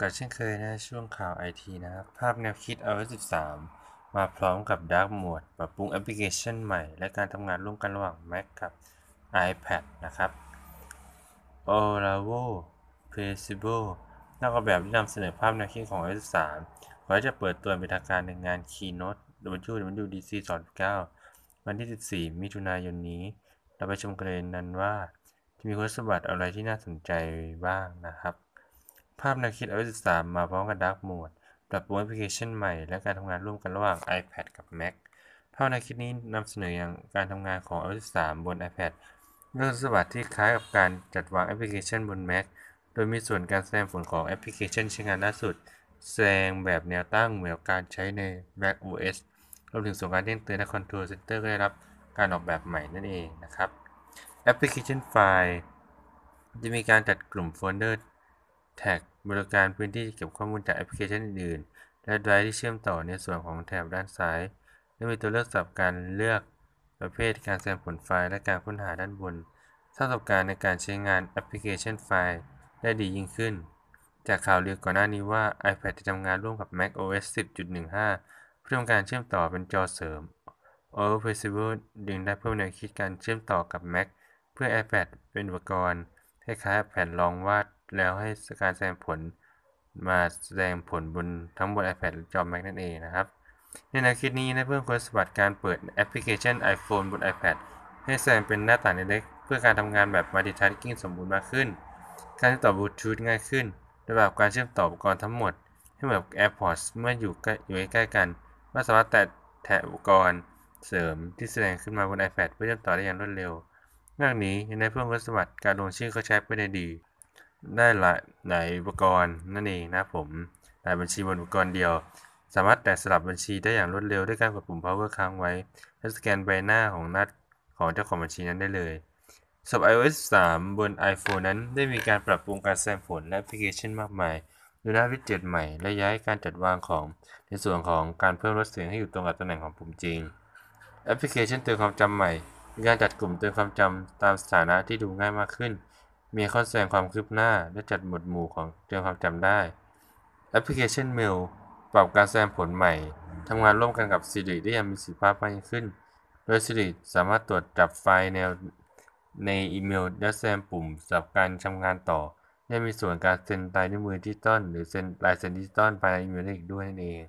กับเช่นเคยนะช่วงข่าวไอทีนะครับภาพแนวคิด iOS 13 มาพร้อมกับ Dark Mode ปรับปรุงแอปพลิเคชันใหม่ และการทำงานร่วมกันระหว่าง Mac กับ iPad นะครับ Oravo p l a c e b l e นักออกแบบที่นำเสนอภาพแนวคิดของ iOS 13ขอ้จะเปิดตัวเป็นทางการในงาน Keynote WWDC 2019วันที่ 14มิถุนายนนี้ เราไปชมกันเลยนั้นว่าจะมีคุณสมบัติอะไรที่น่าสนใจบ้างนะครับภาพแนวคิด iOS 13 มาพร้อมกับ Dark Mode ปรับปรุงแอปพลิเคชันใหม่และการทำงานร่วมกันระหว่าง iPad กับ Mac ภาพแนวคิดนี้นำเสนออย่างการทำงานของ iOS 13 บน iPad ด้วยสวัสดิ์ิที่คล้ายกับการจัดวางแอปพลิเคชันบน Mac โดยมีส่วนการแสดงผลของแอปพลิเคชันใช้งานล่าสุดแสดงแบบแนวตั้งเหมือนการใช้ใน Mac OS รวมถึงส่วนการแจ้งเตือนและ Control c e นเตอก็ได้รับการออกแบบใหม่นั่นเองนะครับแอปพลิเคชันไฟล์จะมีการจัดกลุ่มโฟลเดอร์แท็กบริการพื้นที่เก็บข้อมูลจากแอปพลิเคชันอื่นๆและไดรฟ์ที่เชื่อมต่อในส่วนของแถบด้านซ้าย และมีตัวเลือกสำหรับการเลือกประเภทการแสดงผลไฟล์และการค้นหาด้านบนสร้างประสบการณ์ในการใช้งานแอปพลิเคชันไฟล์ได้ดียิ่งขึ้น จากข่าวลือก่อนหน้านี้ว่า iPad จะทำงานร่วมกับ Mac OS 10.15 เพื่อทำการเชื่อมต่อเป็นจอเสริม o l p l a c i b l e ดึงได้เพิ่มแนวคิดการเชื่อมต่อกับ Mac เพื่อ iPad เป็นอุปกรณ์คล้ายๆแผ่นรองวาดแล้วให้การแสดงผลมาแสดงผลบนทั้งบน iPad จอ Mac นั่นเองนะครับ ในแนวคิดนี้นะเพื่อนควรสบัติการเปิดแอปพลิเคชัน iPhone บน iPad ให้แสดงเป็นหน้าต่างเล็กเพื่อการทำงานแบบ multitasking สมบูรณ์มากขึ้น การเชื่อมต่อบลูทูธง่ายขึ้นระบบการเชื่อมต่ออุปกรณ์ทั้งหมดให้เหมือน AirPods เมื่ออยู่ใกล้อยู่ใกล้กันว่าสามารถแตะแถะอุปกรณ์เสริมที่แสดงขึ้นมาบน iPad เพื่อเชื่อมต่อได้อย่างรวดเร็วนอกนี้ยังได้เพิ่มคุณสมบัติการลงชื่อเข้าใช้ไปได้ดีได้หลายอุปกรณ์ นั่นเองนะผมหลายบัญชีบนอุปกรณ์เดียว สามารถแตะสลับบัญชีได้อย่างรวดเร็ว ด้วยการกดปุ่ม power ค้างไว้ และสแกนใบหน้าของหน้าของเจ้าของบัญชีนั้นได้เลยสำหรับ iOS 3 บน iPhone นั้นได้มีการปรับปรุงการแสดงผลและแอปพลิเคชันมากมายดูหน้าวิดเจ็ตใหม่ และย้ายการจัดวางของ ในส่วนของการเพิ่มลดเสียงให้อยู่ตรงกับตำแหน่งของปุ่มจริงแอปพลิเคชันเตือนความจำใหม่มีการจัดกลุ่มเตือนความจำตามสถานะที่ดูง่ายมากขึ้นมีข้อแสดงความคืบหน้าและจัดหมวดหมู่ของเตรียมความจำได้แอปพลิเคชันเมลปรับการแสดงผลใหม่ทำงานร่วมกันกับ Siri ได้อย่างมีประสิทธิภาพมากยิ่งขึ้น โดย Siri สามารถตรวจจับไฟล์ในในอีเมลและแดงปุ่มสำหรับการทำงานต่อได้มีส่วนการเซ็นลายนิ้วมือดิจิตอลหรือเซ็นลายเซ็นดิจิตอลภายในอีเมลได้อีกด้วยนั่นเอง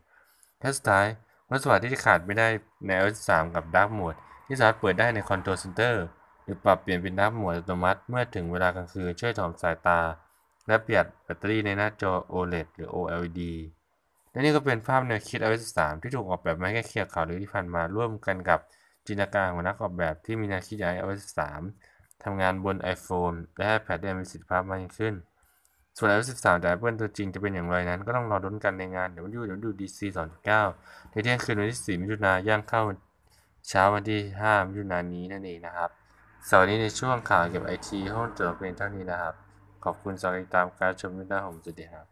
แายสุดท้ายวัสดุที่ขาดไม่ได้ใน iOS 3กับ Dark Mode ที่สามารถเปิดได้ใน Control Center หรือปรับเปลี่ยนเป็นน้ำหมวดอัตโนมัติเมื่อถึงเวลากลางคืนช่วยถอมสายตาและเปลี่ยนแบตเตอรี่ในหน้าจอ OLED หรือ OLED และนี่ก็เป็นภาพแนวคิด iOS 3ที่ถูกออกแบบมาแค่เคีย์ข่าวหรือที่ผ่านมาร่วมกันกับจินตนาการของนักออกแบบที่มีแนวคิด iOS 3ทำงานบน iPhone และ iPad ได้มีประสิทธิภาพมากยิ่งขึ้นส่วน iOS 13จาเพื่อนตัวจริงจะเป็นอย่างไรนั้นก็ต้องรอรุนกันในงานเด w d c 2.9ในเที่ยงคืนวันที่4มิถุนายนย่างเข้า เช้าวันที่5มิถุนายนนี้นั่นเองนะครับสวัสดีในช่วงข่าวเกี่ยวกับไอทีห้องตรวเพียงเท่านี้นะครับ ขอบคุณสำหรับติดตามการชมด้วยนะผมสวัสดีครับ